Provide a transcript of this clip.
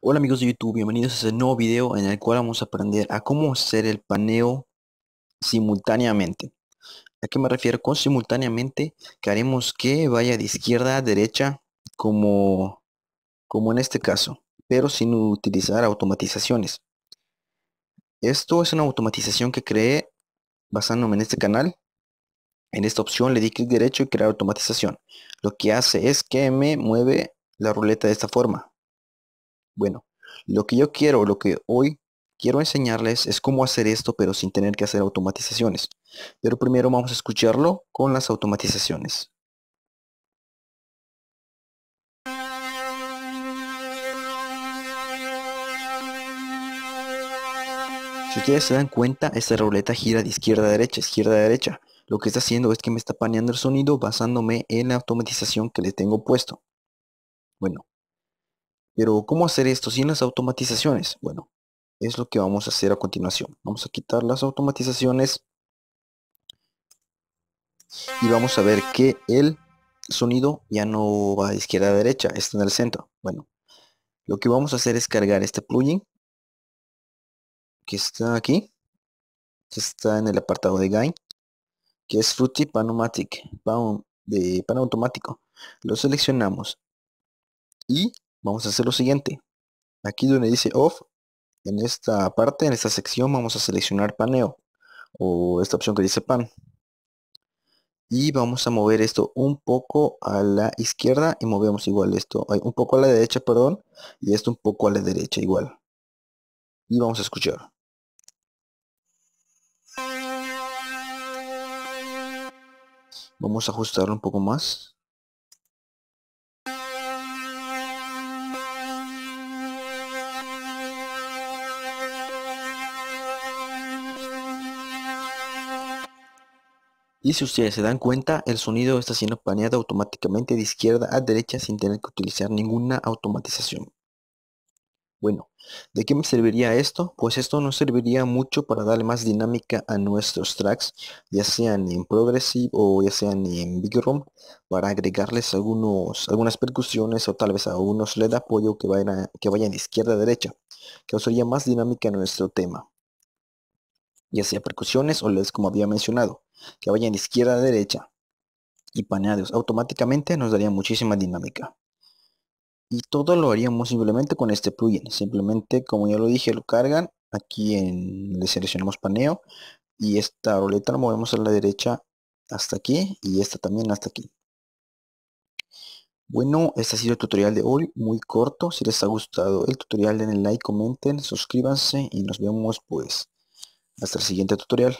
Hola amigos de YouTube, bienvenidos a este nuevo video en el cual vamos a aprender a cómo hacer el paneo simultáneamente. ¿A qué me refiero con simultáneamente? Que haremos que vaya de izquierda a derecha como, como en este caso, pero sin utilizar automatizaciones. Esto es una automatización que creé basándome en este canal. En esta opción le di clic derecho y crear automatización. Lo que hace es que me mueve la ruleta de esta forma bueno, lo que yo quiero, lo que hoy quiero enseñarles es cómo hacer esto, pero sin tener que hacer automatizaciones. Pero primero vamos a escucharlo con las automatizaciones. Si ustedes se dan cuenta, esta ruleta gira de izquierda a derecha, izquierda a derecha. Lo que está haciendo es que me está paneando el sonido basándome en la automatización que le tengo puesto. Bueno, pero, ¿cómo hacer esto sin las automatizaciones? Bueno, es lo que vamos a hacer a continuación. Vamos a quitar las automatizaciones y vamos a ver que el sonido ya no va de izquierda a derecha, está en el centro. Bueno, lo que vamos a hacer es cargar este plugin que está aquí, que está en el apartado de Gain, que es Fruity Panomatic, pan, de automático. Lo seleccionamos y vamos a hacer lo siguiente. Aquí donde dice off, en esta parte, en esta sección, vamos a seleccionar paneo o esta opción que dice pan. Y vamos a mover esto un poco a la izquierda y movemos igual esto, un poco a la derecha, perdón, y esto un poco a la derecha igual. Y vamos a escuchar. Vamos a ajustarlo un poco más. Y si ustedes se dan cuenta, el sonido está siendo paneado automáticamente de izquierda a derecha sin tener que utilizar ninguna automatización. Bueno, ¿de qué me serviría esto? Pues esto nos serviría mucho para darle más dinámica a nuestros tracks, ya sean en Progressive o ya sean en Big Room, para agregarles algunos, algunas percusiones o tal vez algunos LED apoyo que vayan, que vayan de izquierda a derecha, que sería más dinámica a nuestro tema, ya sea percusiones o LEDs como había mencionado que vayan de izquierda a derecha y paneados automáticamente nos daría muchísima dinámica y todo lo haríamos simplemente con este plugin simplemente como ya lo dije lo cargan aquí en le seleccionamos paneo y esta boleta la movemos a la derecha hasta aquí y esta también hasta aquí bueno, este ha sido el tutorial de hoy, muy corto. Si les ha gustado el tutorial denle like, comenten, suscríbanse y nos vemos pues hasta el siguiente tutorial.